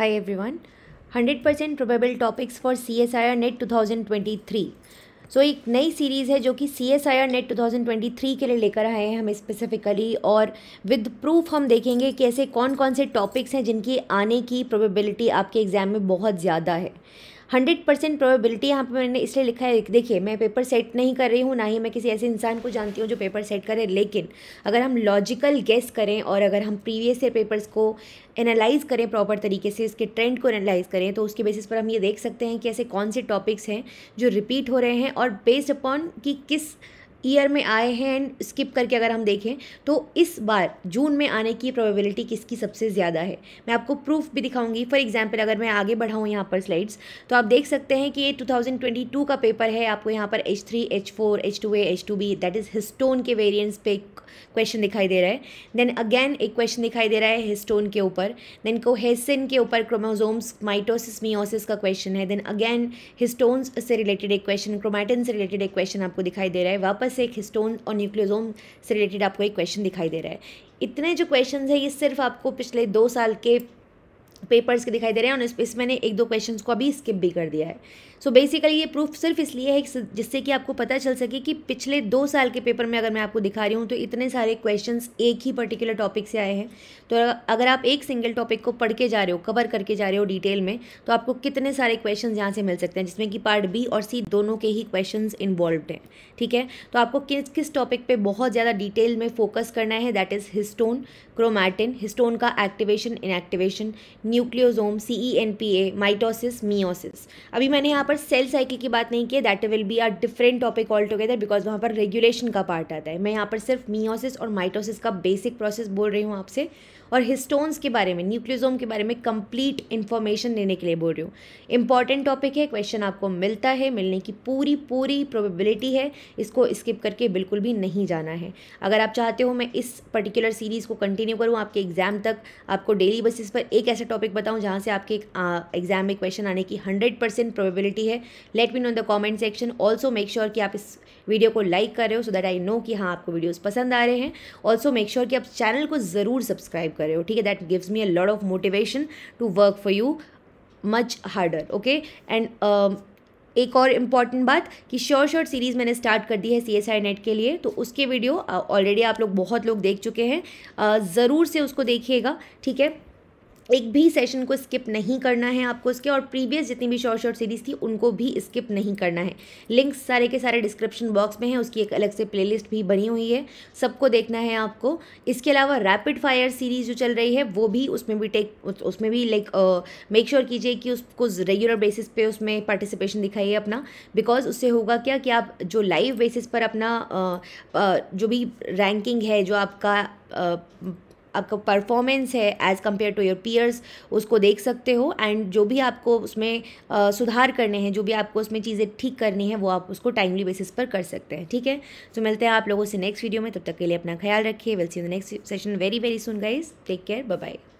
one hundred 100% probable topics for C S I R NET two thousand twenty three so एक नई series है जो कि C S I R NET two thousand twenty three के लिए लेकर आए हैं हम स्पेसिफिकली और विद प्रूफ हम देखेंगे कि ऐसे कौन कौन से टॉपिक्स हैं जिनकी आने की प्रोबेबिलिटी आपके एग्ज़ाम में बहुत ज़्यादा है हंड्रेड परसेंट प्रोबेबिलिटी यहाँ पर मैंने इसलिए लिखा है देखिए मैं पेपर सेट नहीं कर रही हूँ ना ही मैं किसी ऐसे इंसान को जानती हूँ जो पेपर सेट करे लेकिन अगर हम लॉजिकल गेस करें और अगर हम प्रीवियस ईयर पेपर्स को एनालाइज करें प्रॉपर तरीके से इसके ट्रेंड को एनालाइज करें तो उसके बेसिस पर हम ये देख सकते हैं कि ऐसे कौन से टॉपिक्स हैं जो रिपीट हो रहे हैं और बेस्ड अपॉन कि किस ईयर में आए हैं एंड स्किप करके अगर हम देखें तो इस बार जून में आने की प्रोबेबिलिटी किसकी सबसे ज़्यादा है मैं आपको प्रूफ भी दिखाऊंगी फॉर एग्जांपल अगर मैं आगे बढ़ाऊँ यहाँ पर स्लाइड्स तो आप देख सकते हैं कि ये 2022 का पेपर है आपको यहाँ पर H three H four H two H two B that is histone के वेरियंस पे क्वेश्चन दिखाई दे रहा है देन अगेन एक क्वेश्चन दिखाई दे रहा है हिस्टोन के ऊपर देन कोहेसिन के ऊपर क्रोमोजोम्स माइटोसिस मियोसिस का क्वेश्चन है देन अगेन हिस्टोन्स से रिलेटेड एक क्वेश्चन क्रोमैटिन से रिलेटेड एक क्वेश्चन आपको दिखाई दे रहा है वापस बस एक हिस्टोन और न्यूक्लियोजोम से रिलेटेड आपको एक क्वेश्चन दिखाई दे रहा है इतने जो क्वेश्चन है ये सिर्फ आपको पिछले दो साल के पेपर्स के दिखाई दे रहे हैं और इस पर मैंने एक दो क्वेश्चन को अभी स्किप भी कर दिया है सो बेसिकली ये प्रूफ सिर्फ इसलिए है जिससे कि आपको पता चल सके कि पिछले दो साल के पेपर में अगर मैं आपको दिखा रही हूँ तो इतने सारे क्वेश्चन एक ही पर्टिकुलर टॉपिक से आए हैं तो अगर आप एक सिंगल टॉपिक को पढ़ के जा रहे हो कवर करके जा रहे हो डिटेल में तो आपको कितने सारे क्वेश्चन यहाँ से मिल सकते हैं जिसमें कि पार्ट बी और सी दोनों के ही क्वेश्चन इन्वॉल्व हैं ठीक है तो आपको किस किस टॉपिक पर बहुत ज़्यादा डिटेल में फोकस करना है that is histone chromatin histone का activation inactivation nucleosome C E N P A mitosis meiosis अभी मैंने यहाँ पर सेल साइकिल की बात नहीं की that will be a different topic all together because वहाँ पर रेगुलेशन का पार्ट आता है मैं यहाँ पर सिर्फ मियोसिस और माइटोसिस का बेसिक प्रोसेस बोल रही हूँ आपसे और हिस्टोन्स के बारे में न्यूक्लियोजोम के बारे में कंप्लीट इन्फॉर्मेशन देने के लिए बोल रही हूँ इंपॉर्टेंट टॉपिक है क्वेश्चन आपको मिलता है मिलने की पूरी पूरी प्रोबेबिलिटी है इसको स्किप करके बिल्कुल भी नहीं जाना है अगर आप चाहते हो मैं इस पर्टिकुलर सीरीज़ को कंटिन्यू करूँ आपके एग्ज़ाम तक आपको डेली बेसिस पर एक ऐसा टॉपिक बताऊँ जहाँ से आपके एग्ज़ाम में क्वेश्चन आने की हंड्रेड परसेंट प्रोबेबिलिटी पॉसिबिलिटी है let me know the comment section also make sure कि आप इस वीडियो को लाइक कर रहे हो सो दैट आई नो कि हाँ आपको वीडियोज़ पसंद आ रहे हैं ऑल्सो मेक श्योर कि आप चैनल को ज़रूर सब्सक्राइब कर रहे हो ठीक है that gives me a lot of motivation to work for you much harder okay and एक और इम्पॉर्टेंट बात कि श्योर शॉर्ट सीरीज़ मैंने स्टार्ट कर दी है सी एस आई नेट के लिए तो उसके वीडियो ऑलरेडी आप लोग बहुत लोग देख चुके हैं ज़रूर से उसको देखिएगा ठीक है एक भी सेशन को स्किप नहीं करना है आपको इसके और प्रीवियस जितनी भी शॉर्ट शॉर्ट सीरीज़ थी उनको भी स्किप नहीं करना है लिंक्स सारे के सारे डिस्क्रिप्शन बॉक्स में है उसकी एक अलग से प्लेलिस्ट भी बनी हुई है सबको देखना है आपको इसके अलावा रैपिड फायर सीरीज़ जो चल रही है वो भी उसमें भी टेक उसमें भी लाइक मेक श्योर कीजिए कि उसको रेगुलर बेसिस पे उसमें पार्टिसिपेशन दिखाइए अपना बिकॉज उससे होगा क्या कि आप जो लाइव बेसिस पर अपना uh, uh, जो भी रैंकिंग है जो आपका uh, आपका परफॉर्मेंस है as compare to your peers उसको देख सकते हो एंड जो भी आपको उसमें आ, सुधार करने हैं जो भी आपको उसमें चीज़ें ठीक करनी है वो आप उसको टाइमली बेसिस पर कर सकते हैं ठीक है तो so, मिलते हैं आप लोगों से नेक्स्ट वीडियो में तब तक के लिए अपना ख्याल रखिए well see the next session very very soon guys take care bye